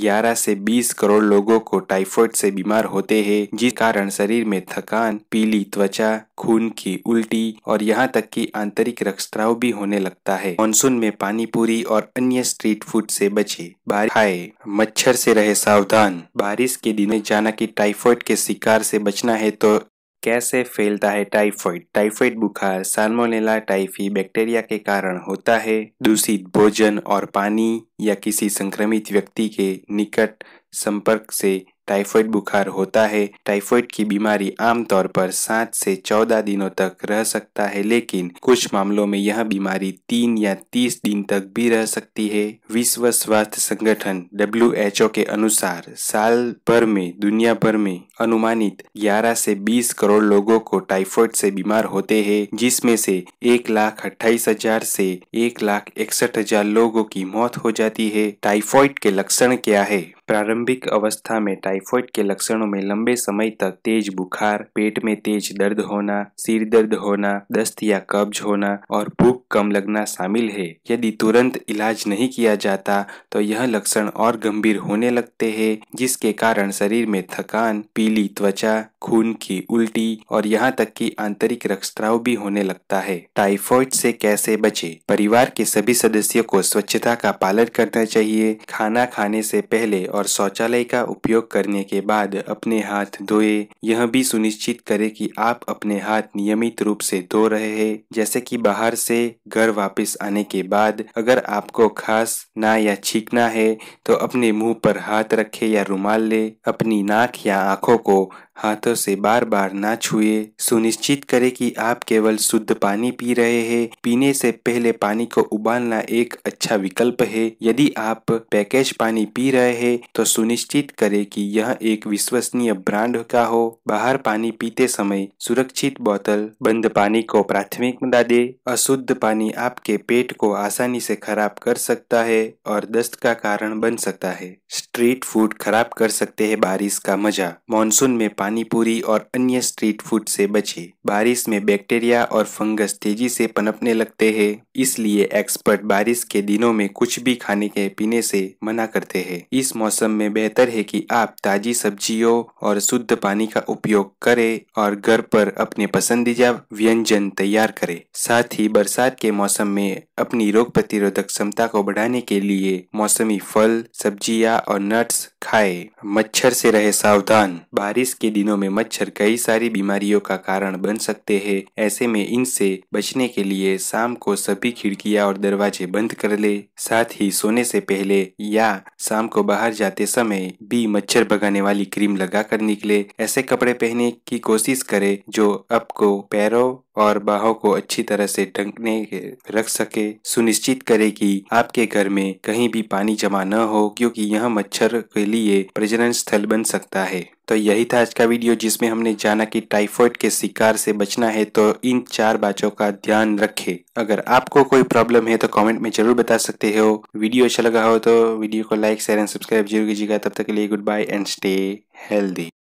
11 से 20 करोड़ लोगों को टाइफाइड से बीमार होते हैं जिस कारण शरीर में थकान पीली त्वचा खून की उल्टी और यहाँ तक कि आंतरिक रक्तस्राव भी होने लगता है मानसून में पानी पूरी और अन्य स्ट्रीट फूड से बचे बारिश आए मच्छर से रहे सावधान बारिश के दिन जाना कि टाइफाइड के शिकार से बचना है तो कैसे फैलता है टाइफाइड टाइफाइड बुखार साल्मोनेला टाइफी बैक्टीरिया के कारण होता है दूषित भोजन और पानी या किसी संक्रमित व्यक्ति के निकट संपर्क से टाइफाइड बुखार होता है टाइफाइड की बीमारी आमतौर पर सात से चौदह दिनों तक रह सकता है लेकिन कुछ मामलों में यह बीमारी तीन या तीस दिन तक भी रह सकती है विश्व स्वास्थ्य संगठन डब्ल्यू के अनुसार साल भर में दुनिया भर में अनुमानित 11 से 20 करोड़ लोगों को टाइफाइड से बीमार होते हैं जिसमें से एक लाख अट्ठाईस हजार से एक लाख इकसठ हजार लोगों की मौत हो जाती है टाइफाइड के लक्षण क्या है प्रारंभिक अवस्था में टाइफाइड के लक्षणों में लंबे समय तक तेज बुखार पेट में तेज दर्द होना सिर दर्द होना दस्त या कब्ज होना और भूख कम लगना शामिल है यदि तुरंत इलाज नहीं किया जाता तो यह लक्षण और गंभीर होने लगते हैं जिसके कारण शरीर में थकान पीली पथरीली त्वचा खून की उल्टी और यहाँ तक कि आंतरिक रक्तस्राव भी होने लगता है टाइफॉइड से कैसे बचे परिवार के सभी सदस्यों को स्वच्छता का पालन करना चाहिए खाना खाने से पहले और शौचालय का उपयोग करने के बाद अपने हाथ धोए यह भी सुनिश्चित करे की आप अपने हाथ नियमित रूप से धो रहे हैं जैसे कि बाहर से घर वापस आने के बाद अगर आपको खास ना या छींकना है तो अपने मुंह पर हाथ रखे या रुमाल ले अपनी नाक या आंखों 高校 हाथों से बार बार ना छुए सुनिश्चित करें कि आप केवल शुद्ध पानी पी रहे हैं पीने से पहले पानी को उबालना एक अच्छा विकल्प है यदि आप पैकेज पानी पी रहे हैं तो सुनिश्चित करें कि यह एक विश्वसनीय ब्रांड का हो बाहर पानी पीते समय सुरक्षित बोतल बंद पानी को प्राथमिकता दे अशुद्ध पानी आपके पेट को आसानी से खराब कर सकता है और दस्त का कारण बन सकता है स्ट्रीट फूड खराब कर सकते है बारिश का मजा मानसून में पानीपुरी और अन्य स्ट्रीट फूड से बचें बारिश में बैक्टीरिया और फंगस तेजी से पनपने लगते हैं इसलिए एक्सपर्ट बारिश के दिनों में कुछ भी खाने के पीने से मना करते हैं इस मौसम में बेहतर है कि आप ताजी सब्जियों और शुद्ध पानी का उपयोग करें और घर पर अपने पसंदीदा व्यंजन तैयार करें साथ ही बरसात के मौसम में अपनी रोग प्रतिरोधक क्षमता को बढ़ाने के लिए मौसमी फल सब्जियां और नट्स खाए मच्छर से रहे सावधान बारिश के दिनों में मच्छर कई सारी बीमारियों का कारण बन सकते हैं ऐसे में इनसे बचने के लिए शाम को सब सभी खिड़कियां और दरवाजे बंद कर ले साथ ही सोने से पहले या शाम को बाहर जाते समय भी मच्छर भगाने वाली क्रीम लगा कर निकले ऐसे कपड़े पहने की कोशिश करे जो आपको पैरों और बाहों को अच्छी तरह से ढंकने रख सके सुनिश्चित करें कि आपके घर में कहीं भी पानी जमा न हो क्योंकि यह मच्छर के लिए प्रजनन स्थल बन सकता है तो यही था आज का वीडियो जिसमें हमने जाना कि टाइफॉइड के शिकार से बचना है तो इन चार बातों का ध्यान रखें अगर आपको कोई प्रॉब्लम है तो कमेंट में जरूर बता सकते हो वीडियो अच्छा लगा हो तो वीडियो को लाइक शेयर एंड सब्सक्राइब जरूर कीजिएगा तब तक के लिए goodbye and stay healthy